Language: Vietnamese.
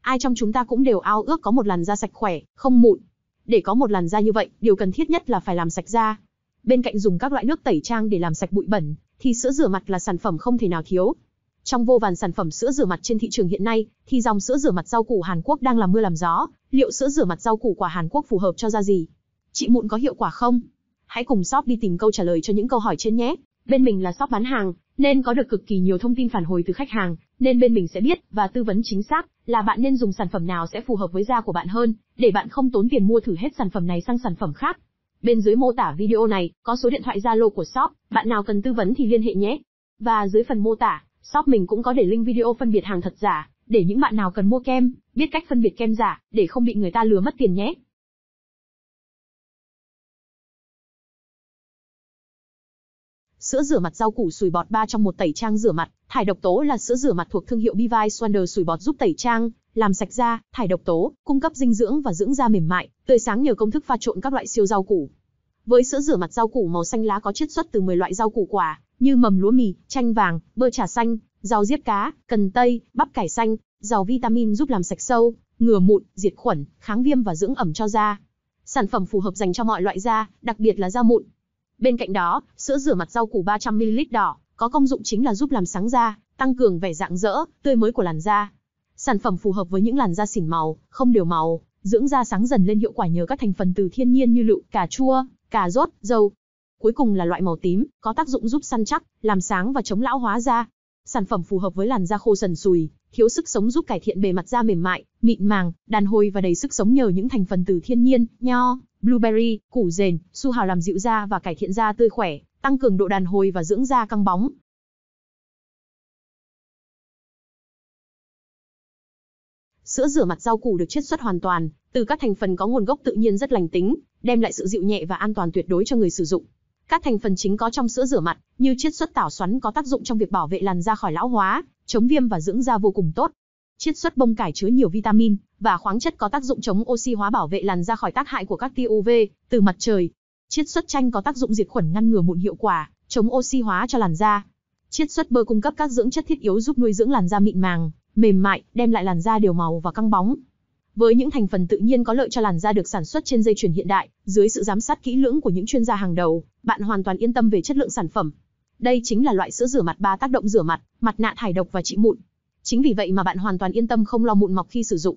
ai trong chúng ta cũng đều ao ước có một làn da sạch khỏe, không mụn. Để có một làn da như vậy, điều cần thiết nhất là phải làm sạch da. Bên cạnh dùng các loại nước tẩy trang để làm sạch bụi bẩn, thì sữa rửa mặt là sản phẩm không thể nào thiếu. Trong vô vàn sản phẩm sữa rửa mặt trên thị trường hiện nay, thì dòng sữa rửa mặt rau củ Hàn Quốc đang làm mưa làm gió, liệu sữa rửa mặt rau củ quả Hàn Quốc phù hợp cho da gì? Chị mụn có hiệu quả không? Hãy cùng shop đi tìm câu trả lời cho những câu hỏi trên nhé. Bên mình là shop bán hàng, nên có được cực kỳ nhiều thông tin phản hồi từ khách hàng, nên bên mình sẽ biết và tư vấn chính xác là bạn nên dùng sản phẩm nào sẽ phù hợp với da của bạn hơn, để bạn không tốn tiền mua thử hết sản phẩm này sang sản phẩm khác. Bên dưới mô tả video này có số điện thoại Zalo của shop, bạn nào cần tư vấn thì liên hệ nhé. Và dưới phần mô tả, shop mình cũng có để link video phân biệt hàng thật giả, để những bạn nào cần mua kem, biết cách phân biệt kem giả, để không bị người ta lừa mất tiền nhé. Sữa rửa mặt rau củ sùi bọt 3 trong một tẩy trang rửa mặt, Thải độc tố là sữa rửa mặt thuộc thương hiệu Bevice Wonder sủi bọt giúp tẩy trang, làm sạch da, thải độc tố, cung cấp dinh dưỡng và dưỡng da mềm mại, tươi sáng nhờ công thức pha trộn các loại siêu rau củ. Với sữa rửa mặt rau củ màu xanh lá có chiết xuất từ 10 loại rau củ quả, như mầm lúa mì, chanh vàng, bơ trà xanh, rau diếp cá, cần tây, bắp cải xanh, giàu vitamin giúp làm sạch sâu, ngừa mụn, diệt khuẩn, kháng viêm và dưỡng ẩm cho da. Sản phẩm phù hợp dành cho mọi loại da, đặc biệt là da mụn. Bên cạnh đó, sữa rửa mặt rau củ 300ml đỏ có công dụng chính là giúp làm sáng da, tăng cường vẻ dạng dỡ, tươi mới của làn da. Sản phẩm phù hợp với những làn da xỉn màu, không đều màu, dưỡng da sáng dần lên hiệu quả nhờ các thành phần từ thiên nhiên như lựu, cà chua, cà rốt, dầu. Cuối cùng là loại màu tím, có tác dụng giúp săn chắc, làm sáng và chống lão hóa da. Sản phẩm phù hợp với làn da khô sần sùi, thiếu sức sống giúp cải thiện bề mặt da mềm mại, mịn màng, đàn hồi và đầy sức sống nhờ những thành phần từ thiên nhiên, nho, blueberry, củ dền, su hào làm dịu da và cải thiện da tươi khỏe tăng cường độ đàn hồi và dưỡng da căng bóng. Sữa rửa mặt rau củ được chiết xuất hoàn toàn từ các thành phần có nguồn gốc tự nhiên rất lành tính, đem lại sự dịu nhẹ và an toàn tuyệt đối cho người sử dụng. Các thành phần chính có trong sữa rửa mặt, như chiết xuất tảo xoắn có tác dụng trong việc bảo vệ làn da khỏi lão hóa, chống viêm và dưỡng da vô cùng tốt. Chiết xuất bông cải chứa nhiều vitamin và khoáng chất có tác dụng chống oxy hóa bảo vệ làn da khỏi tác hại của các tia UV từ mặt trời. Chiết xuất chanh có tác dụng diệt khuẩn ngăn ngừa mụn hiệu quả, chống oxy hóa cho làn da. Chiết xuất bơ cung cấp các dưỡng chất thiết yếu giúp nuôi dưỡng làn da mịn màng, mềm mại, đem lại làn da đều màu và căng bóng. Với những thành phần tự nhiên có lợi cho làn da được sản xuất trên dây chuyền hiện đại, dưới sự giám sát kỹ lưỡng của những chuyên gia hàng đầu, bạn hoàn toàn yên tâm về chất lượng sản phẩm. Đây chính là loại sữa rửa mặt ba tác động rửa mặt, mặt nạ thải độc và trị mụn. Chính vì vậy mà bạn hoàn toàn yên tâm không lo mụn mọc khi sử dụng.